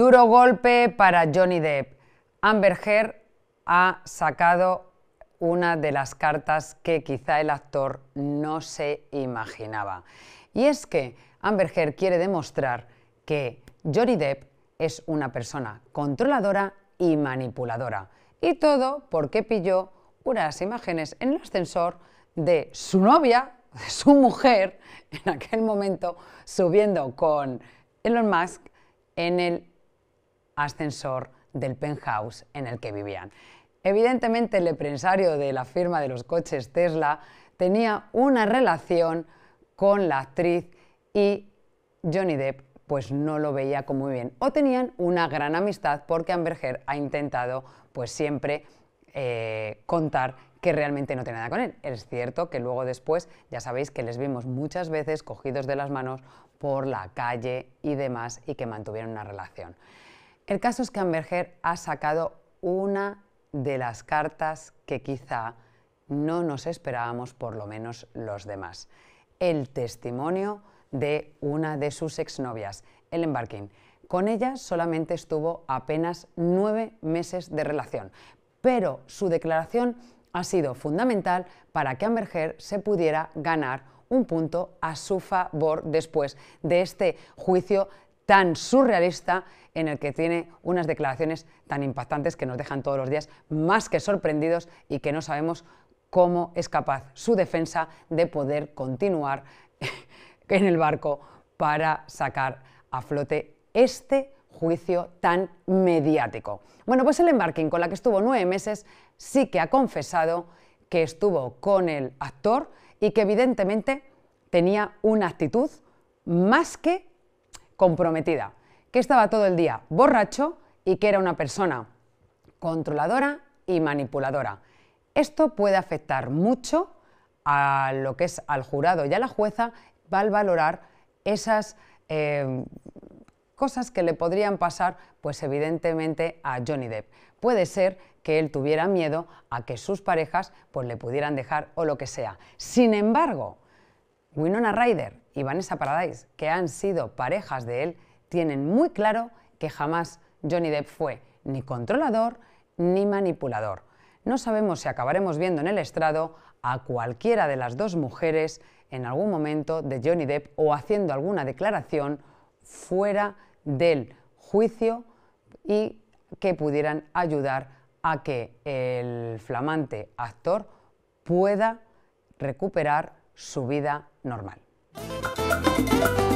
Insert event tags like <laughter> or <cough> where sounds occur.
Duro golpe para Johnny Depp. Amber Heard ha sacado una de las cartas que quizá el actor no se imaginaba. Y es que Amber Heard quiere demostrar que Johnny Depp es una persona controladora y manipuladora. Y todo porque pilló unas imágenes en el ascensor de su novia, de su mujer, en aquel momento, subiendo con Elon Musk en el ascensor del penthouse en el que vivían. Evidentemente el empresario de la firma de los coches Tesla tenía una relación con la actriz y Johnny Depp pues no lo veía como muy bien o tenían una gran amistad porque Amber Heard ha intentado pues siempre eh, contar que realmente no tenía nada con él. Es cierto que luego después ya sabéis que les vimos muchas veces cogidos de las manos por la calle y demás y que mantuvieron una relación. El caso es que Amberger ha sacado una de las cartas que quizá no nos esperábamos, por lo menos los demás. El testimonio de una de sus exnovias, Ellen Barkin. Con ella solamente estuvo apenas nueve meses de relación, pero su declaración ha sido fundamental para que Amberger se pudiera ganar un punto a su favor después de este juicio tan surrealista en el que tiene unas declaraciones tan impactantes que nos dejan todos los días más que sorprendidos y que no sabemos cómo es capaz su defensa de poder continuar <laughs> en el barco para sacar a flote este juicio tan mediático. Bueno, pues el embarking con la que estuvo nueve meses sí que ha confesado que estuvo con el actor y que evidentemente tenía una actitud más que comprometida, que estaba todo el día borracho y que era una persona controladora y manipuladora. Esto puede afectar mucho a lo que es al jurado y a la jueza al valorar esas eh, cosas que le podrían pasar, pues evidentemente a Johnny Depp. Puede ser que él tuviera miedo a que sus parejas pues le pudieran dejar o lo que sea. Sin embargo, Winona Ryder y Vanessa Paradise, que han sido parejas de él, tienen muy claro que jamás Johnny Depp fue ni controlador ni manipulador. No sabemos si acabaremos viendo en el estrado a cualquiera de las dos mujeres en algún momento de Johnny Depp o haciendo alguna declaración fuera del juicio y que pudieran ayudar a que el flamante actor pueda recuperar su vida normal. Música